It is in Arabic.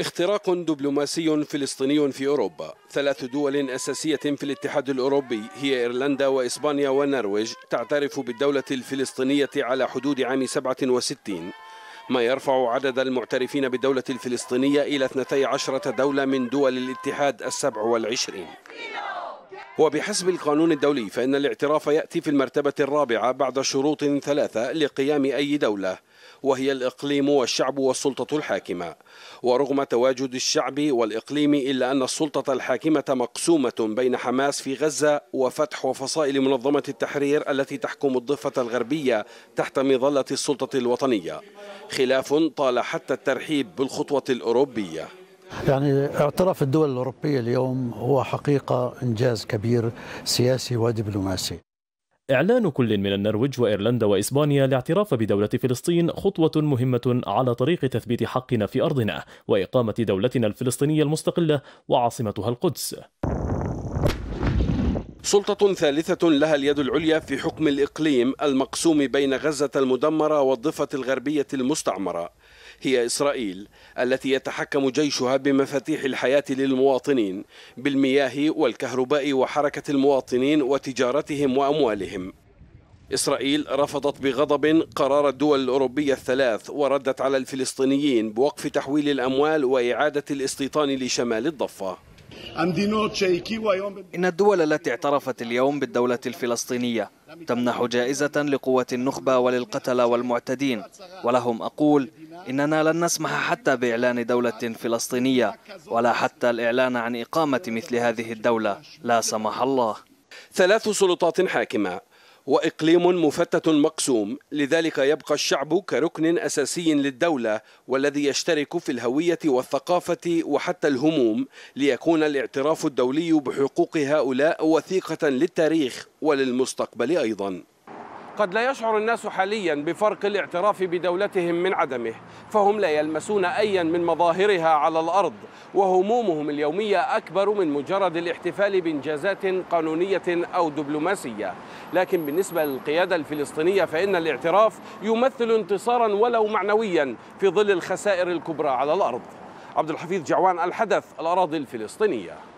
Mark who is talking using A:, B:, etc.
A: اختراق دبلوماسي فلسطيني في أوروبا ثلاث دول أساسية في الاتحاد الأوروبي هي إيرلندا وإسبانيا والنرويج تعترف بالدولة الفلسطينية على حدود عام 67 ما يرفع عدد المعترفين بالدولة الفلسطينية إلى 12 دولة من دول الاتحاد السبع والعشرين وبحسب القانون الدولي فإن الاعتراف يأتي في المرتبة الرابعة بعد شروط ثلاثة لقيام أي دولة وهي الإقليم والشعب والسلطة الحاكمة ورغم تواجد الشعب والإقليم إلا أن السلطة الحاكمة مقسومة بين حماس في غزة وفتح وفصائل منظمة التحرير التي تحكم الضفة الغربية تحت مظلة السلطة الوطنية خلاف طال حتى الترحيب بالخطوة
B: الأوروبية
A: يعني اعتراف الدول الأوروبية اليوم هو حقيقة إنجاز كبير سياسي ودبلوماسي
B: إعلان كل من النرويج وإيرلندا وإسبانيا الاعتراف بدولة فلسطين خطوة مهمة على طريق تثبيت حقنا في أرضنا وإقامة دولتنا الفلسطينية المستقلة وعاصمتها القدس
A: سلطة ثالثة لها اليد العليا في حكم الإقليم المقسوم بين غزة المدمرة والضفة الغربية المستعمرة هي إسرائيل التي يتحكم جيشها بمفاتيح الحياة للمواطنين بالمياه والكهرباء وحركة المواطنين وتجارتهم وأموالهم إسرائيل رفضت بغضب قرار الدول الأوروبية الثلاث وردت على الفلسطينيين بوقف تحويل الأموال
C: وإعادة الاستيطان لشمال الضفة إن الدول التي اعترفت اليوم بالدولة الفلسطينية تمنح جائزة لقوة النخبة وللقتله والمعتدين ولهم أقول إننا لن نسمح حتى بإعلان دولة فلسطينية ولا حتى الإعلان عن إقامة مثل هذه الدولة لا سمح الله ثلاث سلطات حاكمة وإقليم مفتت مقسوم
A: لذلك يبقى الشعب كركن أساسي للدولة والذي يشترك في الهوية والثقافة وحتى الهموم ليكون الاعتراف الدولي بحقوق هؤلاء وثيقة للتاريخ وللمستقبل أيضاً قد لا يشعر الناس حاليا بفرق الاعتراف بدولتهم من عدمه فهم لا يلمسون أيا من مظاهرها على الأرض وهمومهم اليومية أكبر من مجرد الاحتفال بإنجازات قانونية أو دبلوماسية لكن بالنسبة للقيادة الفلسطينية فإن الاعتراف يمثل انتصارا ولو معنويا في ظل الخسائر الكبرى على الأرض
B: عبد الحفيظ جعوان الحدث الأراضي الفلسطينية